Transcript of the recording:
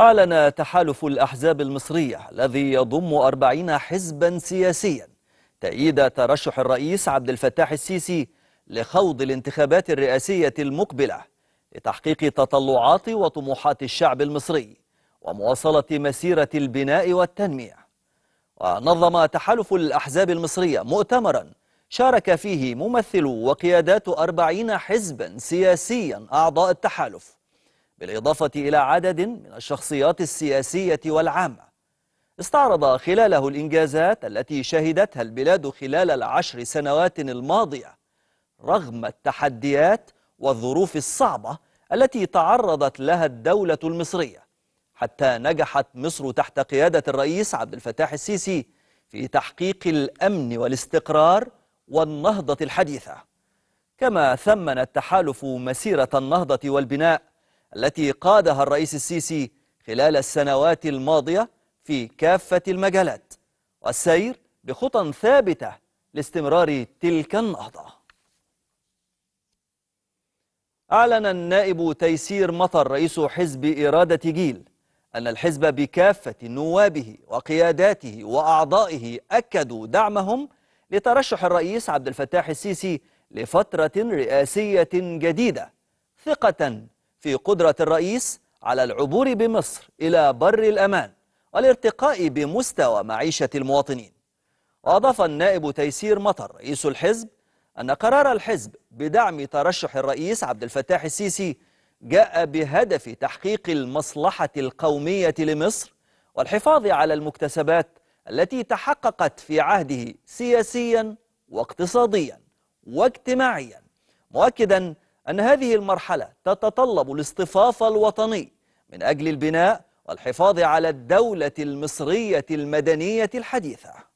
أعلن تحالف الأحزاب المصرية الذي يضم أربعين حزبا سياسيا تأييد ترشح الرئيس عبد الفتاح السيسي لخوض الانتخابات الرئاسية المقبلة لتحقيق تطلعات وطموحات الشعب المصري ومواصلة مسيرة البناء والتنمية ونظم تحالف الأحزاب المصرية مؤتمرا شارك فيه ممثل وقيادات أربعين حزبا سياسيا أعضاء التحالف بالإضافة إلى عدد من الشخصيات السياسية والعامة استعرض خلاله الإنجازات التي شهدتها البلاد خلال العشر سنوات الماضية رغم التحديات والظروف الصعبة التي تعرضت لها الدولة المصرية حتى نجحت مصر تحت قيادة الرئيس عبد الفتاح السيسي في تحقيق الأمن والاستقرار والنهضة الحديثة كما ثمن التحالف مسيرة النهضة والبناء التي قادها الرئيس السيسي خلال السنوات الماضية في كافة المجالات والسير بخطى ثابتة لاستمرار تلك النهضة أعلن النائب تيسير مطر رئيس حزب إرادة جيل أن الحزب بكافة نوابه وقياداته وأعضائه أكدوا دعمهم لترشح الرئيس عبد الفتاح السيسي لفترة رئاسية جديدة ثقة في قدرة الرئيس على العبور بمصر إلى بر الأمان والارتقاء بمستوى معيشة المواطنين وأضاف النائب تيسير مطر رئيس الحزب أن قرار الحزب بدعم ترشح الرئيس عبد الفتاح السيسي جاء بهدف تحقيق المصلحة القومية لمصر والحفاظ على المكتسبات التي تحققت في عهده سياسيا واقتصاديا واجتماعيا مؤكدا أن هذه المرحلة تتطلب الاصطفاف الوطني من أجل البناء والحفاظ على الدولة المصرية المدنية الحديثة